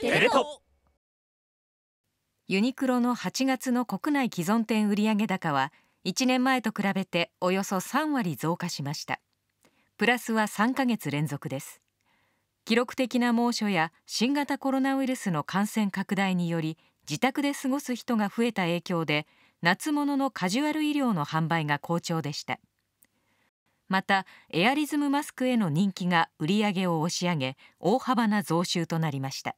テレ東ユニクロの8月の国内既存店売上高は1年前と比べておよそ3割増加しましたプラスは3ヶ月連続です記録的な猛暑や新型コロナウイルスの感染拡大により自宅で過ごす人が増えた影響で夏物のカジュアル医療の販売が好調でしたまたエアリズムマスクへの人気が売り上げを押し上げ大幅な増収となりました